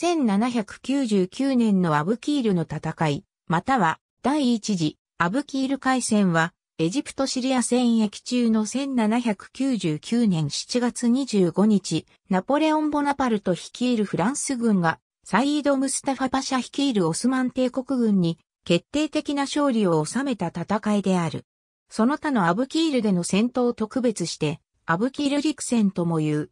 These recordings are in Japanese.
1799年のアブキールの戦い、または第一次アブキール海戦は、エジプトシリア戦役中の1799年7月25日、ナポレオン・ボナパルト率いるフランス軍が、サイード・ムスタファパシャ率いるオスマン帝国軍に決定的な勝利を収めた戦いである。その他のアブキールでの戦闘を特別して、アブキール陸戦とも言う、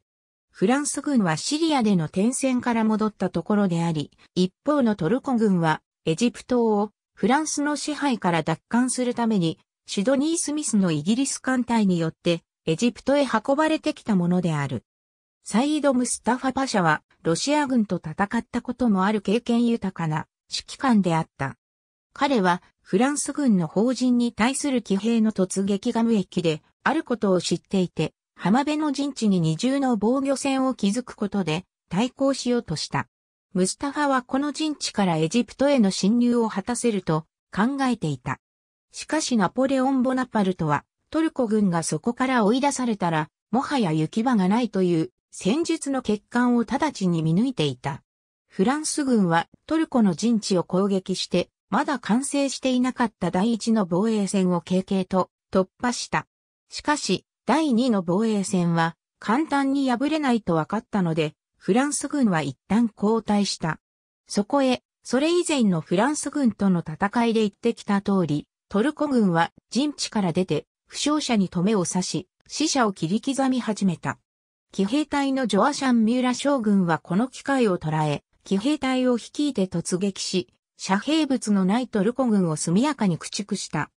フランス軍はシリアでの転戦から戻ったところであり、一方のトルコ軍はエジプトをフランスの支配から奪還するために、シドニー・スミスのイギリス艦隊によってエジプトへ運ばれてきたものである。サイード・ムスタファパシャはロシア軍と戦ったこともある経験豊かな指揮官であった。彼はフランス軍の法人に対する騎兵の突撃が無益であることを知っていて、浜辺の陣地に二重の防御線を築くことで対抗しようとした。ムスタファはこの陣地からエジプトへの侵入を果たせると考えていた。しかしナポレオン・ボナパルトはトルコ軍がそこから追い出されたらもはや行き場がないという戦術の欠陥を直ちに見抜いていた。フランス軍はトルコの陣地を攻撃してまだ完成していなかった第一の防衛線を経験と突破した。しかし、第2の防衛戦は簡単に敗れないと分かったので、フランス軍は一旦後退した。そこへ、それ以前のフランス軍との戦いで言ってきた通り、トルコ軍は陣地から出て、負傷者に止めを刺し、死者を切り刻み始めた。騎兵隊のジョアシャン・ミューラ将軍はこの機会を捉え、騎兵隊を率いて突撃し、遮蔽物のないトルコ軍を速やかに駆逐した。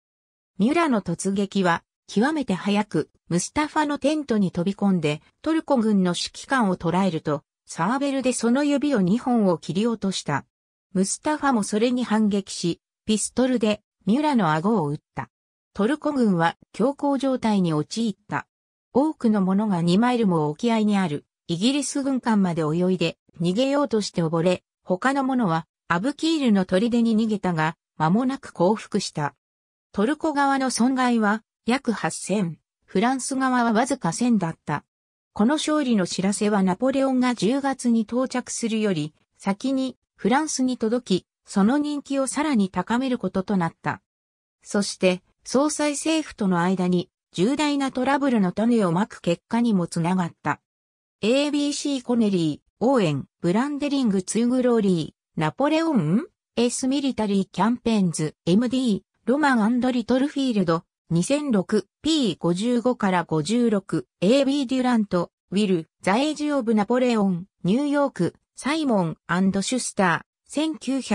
ミューラの突撃は極めて早く、ムスタファのテントに飛び込んで、トルコ軍の指揮官を捕らえると、サーベルでその指を2本を切り落とした。ムスタファもそれに反撃し、ピストルで、ミュラの顎を撃った。トルコ軍は強硬状態に陥った。多くの者が2マイルも沖合にあるイギリス軍艦まで泳いで逃げようとして溺れ、他の者はアブキールの砦に逃げたが、間もなく降伏した。トルコ側の損害は約8000。フランス側はわずか1000だった。この勝利の知らせはナポレオンが10月に到着するより、先にフランスに届き、その人気をさらに高めることとなった。そして、総裁政府との間に重大なトラブルの種をまく結果にもつながった。ABC コネリー、オーエン、ブランデリング・ツーグローリー、ナポレオンエース・ミリタリー・キャンペーンズ、MD、ロマンリトルフィールド、2006、P55 から56、AB デュラント、ウィル、ザエイジオブナポレオン、ニューヨーク、サイモンシュスター、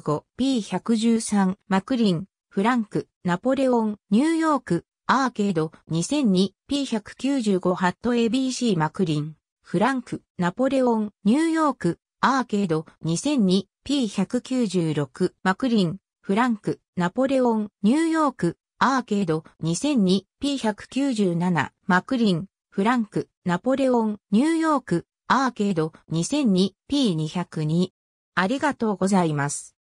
1975、P113、マクリン、フランク、ナポレオン、ニューヨーク、アーケード、2002、P195 ハット ABC マクリン、フランク、ナポレオン、ニューヨーク、アーケード、2002、P196 マクリン、フランク、ナポレオン、ニューヨーク、アーケード 2002P197 マクリン、フランク、ナポレオン、ニューヨーク、アーケード 2002P202 ありがとうございます。